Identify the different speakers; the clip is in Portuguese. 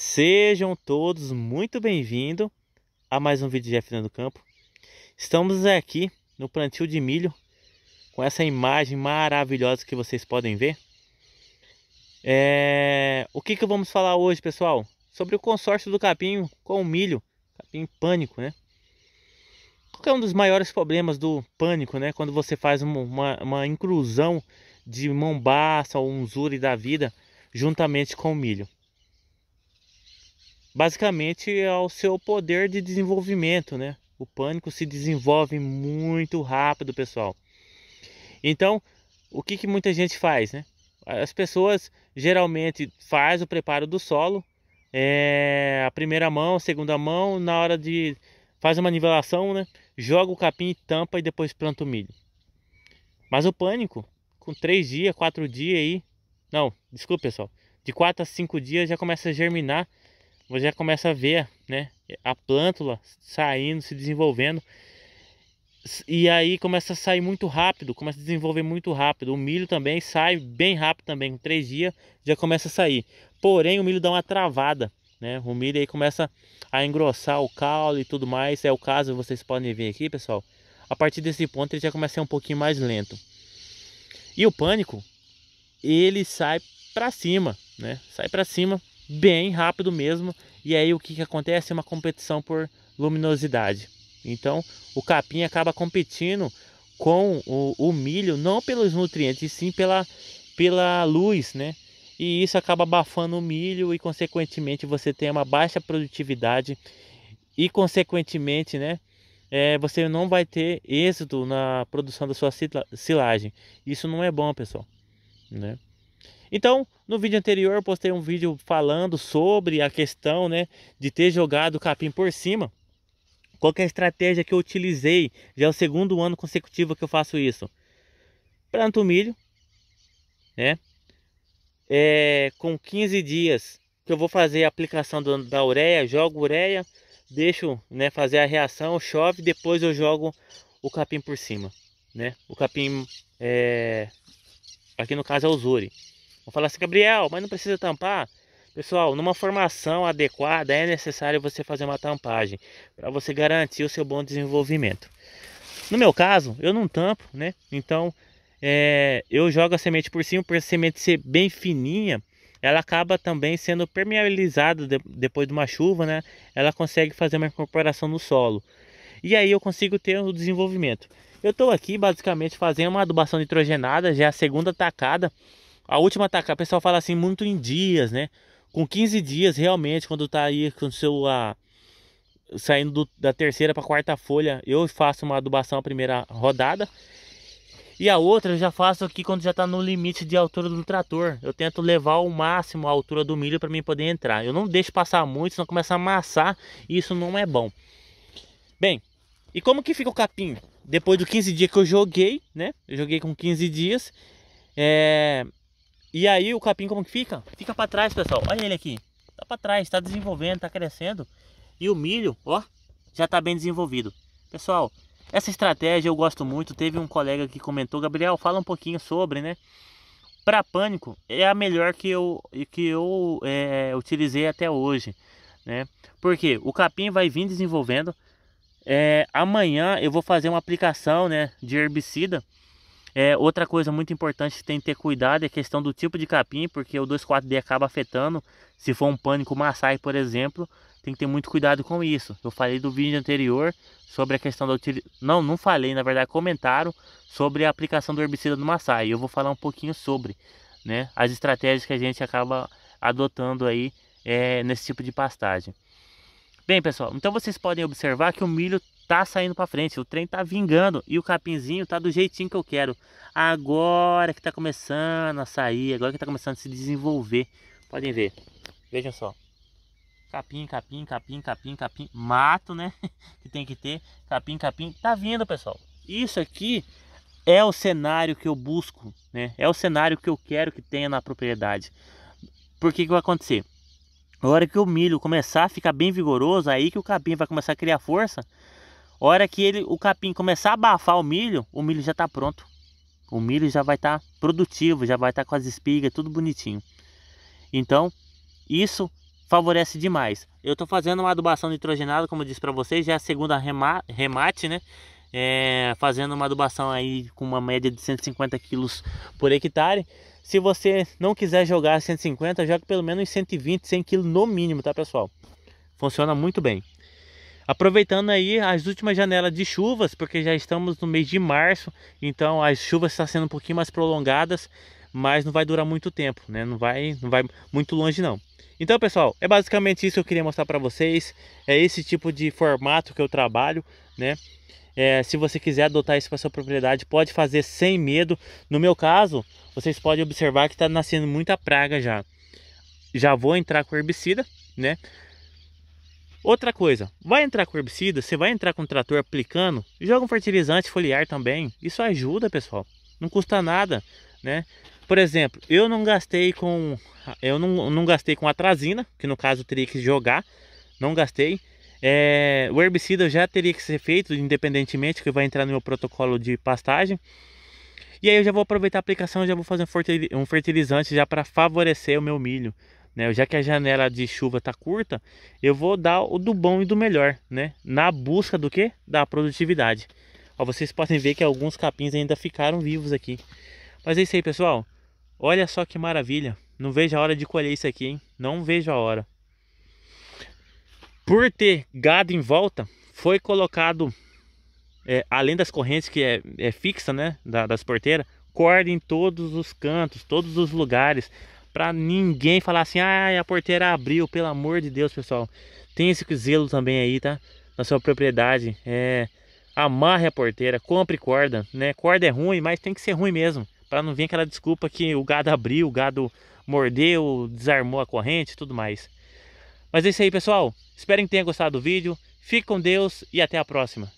Speaker 1: Sejam todos muito bem-vindos a mais um vídeo de do Campo. Estamos aqui no plantio de milho com essa imagem maravilhosa que vocês podem ver. É... O que, que vamos falar hoje, pessoal? Sobre o consórcio do capim com o milho, capim pânico, né? Qual é um dos maiores problemas do pânico, né? Quando você faz uma, uma inclusão de mombaça ou unzure da vida juntamente com o milho basicamente ao é seu poder de desenvolvimento, né? O pânico se desenvolve muito rápido, pessoal. Então, o que, que muita gente faz, né? As pessoas geralmente faz o preparo do solo, é, a primeira mão, a segunda mão, na hora de faz uma nivelação, né? Joga o capim, tampa e depois planta o milho. Mas o pânico, com três dias, quatro dias aí, não, desculpa pessoal, de quatro a cinco dias já começa a germinar você já começa a ver, né, a plântula saindo, se desenvolvendo. E aí começa a sair muito rápido, começa a desenvolver muito rápido. O milho também sai bem rápido também, com três dias já começa a sair. Porém, o milho dá uma travada, né? O milho aí começa a engrossar o caule e tudo mais. É o caso, vocês podem ver aqui, pessoal. A partir desse ponto ele já começa a ser um pouquinho mais lento. E o pânico, ele sai para cima, né? Sai para cima bem rápido mesmo. E aí o que, que acontece? É uma competição por luminosidade. Então o capim acaba competindo com o, o milho, não pelos nutrientes, e sim pela, pela luz, né? E isso acaba abafando o milho e, consequentemente, você tem uma baixa produtividade e, consequentemente, né? É, você não vai ter êxito na produção da sua silagem. Isso não é bom, pessoal, né? Então, no vídeo anterior eu postei um vídeo falando sobre a questão né, de ter jogado o capim por cima. Qual é a estratégia que eu utilizei? Já é o segundo ano consecutivo que eu faço isso. Planto milho, né? É, com 15 dias que eu vou fazer a aplicação do, da ureia, jogo ureia, deixo né, fazer a reação, chove, depois eu jogo o capim por cima, né? O capim, é, aqui no caso é o zuri. Vão falar assim, Gabriel, mas não precisa tampar. Pessoal, numa formação adequada é necessário você fazer uma tampagem para você garantir o seu bom desenvolvimento. No meu caso, eu não tampo, né? Então, é, eu jogo a semente por cima, por a semente ser bem fininha, ela acaba também sendo permeabilizada de, depois de uma chuva, né? Ela consegue fazer uma incorporação no solo. E aí eu consigo ter o um desenvolvimento. Eu estou aqui basicamente fazendo uma adubação nitrogenada, já é a segunda tacada a última atacada, tá, o pessoal fala assim muito em dias, né? Com 15 dias, realmente, quando tá aí com seu. A, saindo do, da terceira para quarta folha, eu faço uma adubação a primeira rodada. E a outra eu já faço aqui quando já está no limite de altura do trator. Eu tento levar o máximo a altura do milho para mim poder entrar. Eu não deixo passar muito, senão começa a amassar e isso não é bom. Bem, e como que fica o capim? Depois do 15 dias que eu joguei, né? Eu joguei com 15 dias. É... E aí o capim como que fica? Fica para trás, pessoal. Olha ele aqui. Tá para trás, tá desenvolvendo, tá crescendo. E o milho, ó, já tá bem desenvolvido. Pessoal, essa estratégia eu gosto muito. Teve um colega que comentou, Gabriel, fala um pouquinho sobre, né? Para pânico é a melhor que eu que eu é, utilizei até hoje, né? Porque o capim vai vir desenvolvendo. É, amanhã eu vou fazer uma aplicação, né, de herbicida é, outra coisa muito importante que tem que ter cuidado é a questão do tipo de capim, porque o 2,4-D acaba afetando. Se for um pânico maçai, por exemplo, tem que ter muito cuidado com isso. Eu falei do vídeo anterior sobre a questão da utilização. Não, não falei, na verdade, comentaram sobre a aplicação do herbicida no maçai. Eu vou falar um pouquinho sobre né, as estratégias que a gente acaba adotando aí é, nesse tipo de pastagem. Bem, pessoal, então vocês podem observar que o milho tá saindo para frente, o trem tá vingando e o capinzinho tá do jeitinho que eu quero. Agora que tá começando a sair, agora que tá começando a se desenvolver. Podem ver. Vejam só. Capim, capim, capim, capim, capim, mato, né? que tem que ter. Capim, capim, tá vindo, pessoal. Isso aqui é o cenário que eu busco, né? É o cenário que eu quero que tenha na propriedade. Porque que vai acontecer? A hora que o milho começar a ficar bem vigoroso, aí que o capim vai começar a criar força hora que ele, o capim começar a abafar o milho, o milho já está pronto. O milho já vai estar tá produtivo, já vai estar tá com as espigas, tudo bonitinho. Então, isso favorece demais. Eu estou fazendo uma adubação nitrogenada, como eu disse para vocês, já é a segunda remate, né? É, fazendo uma adubação aí com uma média de 150 quilos por hectare. Se você não quiser jogar 150, joga pelo menos 120, 100 quilos no mínimo, tá pessoal? Funciona muito bem. Aproveitando aí as últimas janelas de chuvas, porque já estamos no mês de março, então as chuvas estão sendo um pouquinho mais prolongadas, mas não vai durar muito tempo, né? Não vai, não vai muito longe não. Então, pessoal, é basicamente isso que eu queria mostrar para vocês. É esse tipo de formato que eu trabalho, né? É, se você quiser adotar isso para sua propriedade, pode fazer sem medo. No meu caso, vocês podem observar que está nascendo muita praga já. Já vou entrar com herbicida, né? Outra coisa, vai entrar com herbicida, você vai entrar com trator aplicando, joga um fertilizante foliar também. Isso ajuda, pessoal. Não custa nada, né? Por exemplo, eu não gastei com eu não, não gastei com atrazina, que no caso teria que jogar, não gastei. É, o herbicida já teria que ser feito, independentemente, que vai entrar no meu protocolo de pastagem. E aí eu já vou aproveitar a aplicação, já vou fazer um fertilizante já para favorecer o meu milho né? Já que a janela de chuva está curta, eu vou dar o do bom e do melhor, né? Na busca do que? Da produtividade. Ó, vocês podem ver que alguns capins ainda ficaram vivos aqui. Mas é isso aí, pessoal. Olha só que maravilha. Não vejo a hora de colher isso aqui, hein? Não vejo a hora. Por ter gado em volta, foi colocado, é, além das correntes que é, é fixa, né? Da, das porteiras, corda em todos os cantos, todos os lugares Pra ninguém falar assim, ah, a porteira abriu, pelo amor de Deus, pessoal. Tem esse zelo também aí, tá? Na sua propriedade. É, amarre a porteira, compre corda, né? Corda é ruim, mas tem que ser ruim mesmo. Pra não vir aquela desculpa que o gado abriu, o gado mordeu, desarmou a corrente tudo mais. Mas é isso aí, pessoal. Espero que tenha gostado do vídeo. Fique com Deus e até a próxima.